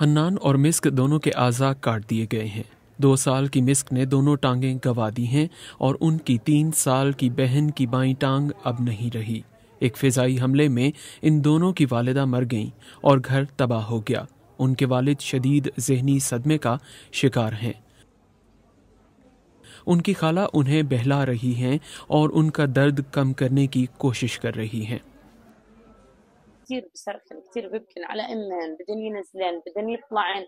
ہنان اور مسک دونوں کے اعضاء کاٹ دیے گئے ہیں دو سال کی مسک نے دونوں ٹانگیں گوا دی ہیں اور ان کی تین سال کی بہن کی بائیں ٹانگ اب نہیں رہی ایک فضائی حملے میں ان دونوں کی والدہ مر گئیں اور گھر تباہ ہو گیا ان کے والد شدید ذہنی صدمے کا شکار ہیں ان کی خالہ انہیں بہلا رہی ہیں اور ان کا درد کم کرنے کی کوشش کر رہی ہیں كثير کثیر علی امهن ینزلن يطلعن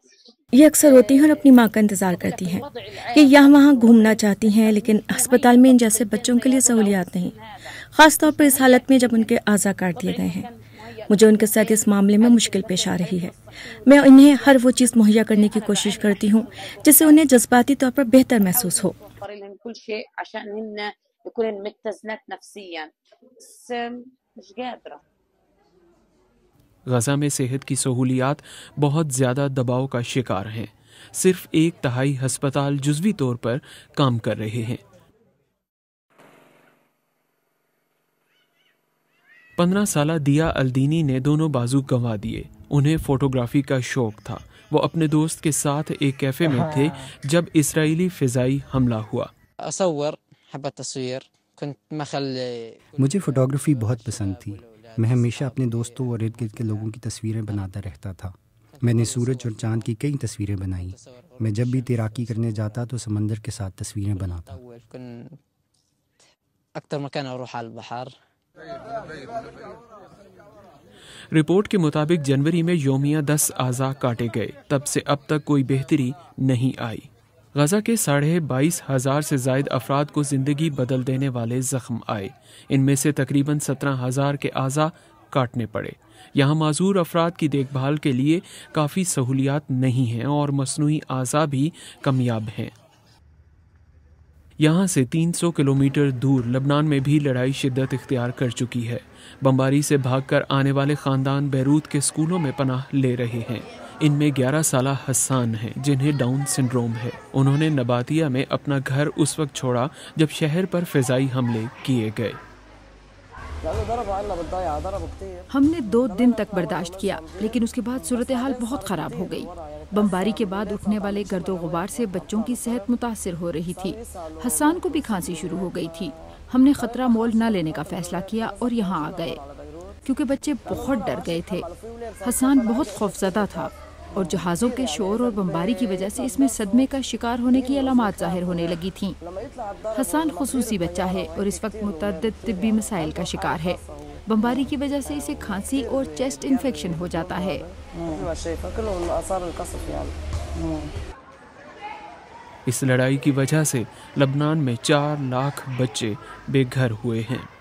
یہ اکثر ہوتی ہیں اور اپنی ماں کا انتظار کرتی ہیں یہاں وہاں گھومنا چاہتی ہیں لیکن ہسپتال میں ان جیسے بچوں کے لیے سہولیات نہیں خاص طور پر اس حالت میں جب ان کے آزا کاٹ دیے گئے ہیں مجھے ان کے ساتھ اس معاملے میں مشکل پیش آ رہی ہے میں انہیں ہر وہ چیز مہیا کرنے کی کوشش کرتی ہوں جس سے انہیں جذباتی طور پر بہتر محسوس ہو غزہ میں صحت کی سہولیات بہت زیادہ دباؤ کا شکار ہیں صرف ایک تہائی ہسپتال جزوی طور پر کام کر رہے ہیں پندرہ سالہ دیا الدینی نے دونوں بازو گنوا دیے انہیں فوٹوگرافی کا شوق تھا وہ اپنے دوست کے ساتھ ایک کیفے میں تھے جب اسرائیلی فضائی حملہ ہوا مجھے فوٹوگرافی بہت پسند تھی میں ہمیشہ اپنے دوستوں اور ارد گرد کے لوگوں کی تصویریں بناتا رہتا تھا میں نے سورج اور چاند کی کئی تصویریں بنائی میں جب بھی تیراکی کرنے جاتا تو سمندر کے ساتھ تصویریں بناتا رپورٹ کے مطابق جنوری میں یومیہ دس آزا کاٹے گئے تب سے اب تک کوئی بہتری نہیں آئی غزہ کے ساڑھے بائیس ہزار سے زائد افراد کو زندگی بدل دینے والے زخم آئے ان میں سے تقریباً سترہ ہزار کے اعضا کاٹنے پڑے یہاں معذور افراد کی دیکھ بھال کے لیے کافی سہولیات نہیں ہیں اور مصنوعی اعضا بھی کمیاب ہیں یہاں سے تین سو کلو دور لبنان میں بھی لڑائی شدت اختیار کر چکی ہے بمباری سے بھاگ کر آنے والے خاندان بیروت کے سکولوں میں پناہ لے رہے ہیں ان میں گیارہ سالہ حسان ہیں جنہیں ڈاؤن سنڈروم ہے انہوں نے نباتیا میں اپنا گھر اس وقت چھوڑا جب شہر پر فضائی حملے کیے گئے ہم نے دو دن تک برداشت کیا لیکن اس کے بعد صورتحال بہت خراب ہو گئی بمباری کے بعد اٹھنے والے گرد و غبار سے بچوں کی صحت متاثر ہو رہی تھی حسان کو بھی کھانسی شروع ہو گئی تھی ہم نے خطرہ مول نہ لینے کا فیصلہ کیا اور یہاں آ گئے کیونکہ بچے بہت ڈر گئے تھے حسان بہت خوفزدہ تھا اور جہازوں کے شور اور بمباری کی وجہ سے اس میں صدمے کا شکار ہونے کی علامات ظاہر ہونے لگی تھی حسان خصوصی بچہ ہے اور اس وقت متعدد طبی مسائل کا شکار ہے بمباری کی وجہ سے اسے کھانسی اور چیسٹ انفیکشن ہو جاتا ہے اس لڑائی کی وجہ سے لبنان میں چار لاکھ بچے بے گھر ہوئے ہیں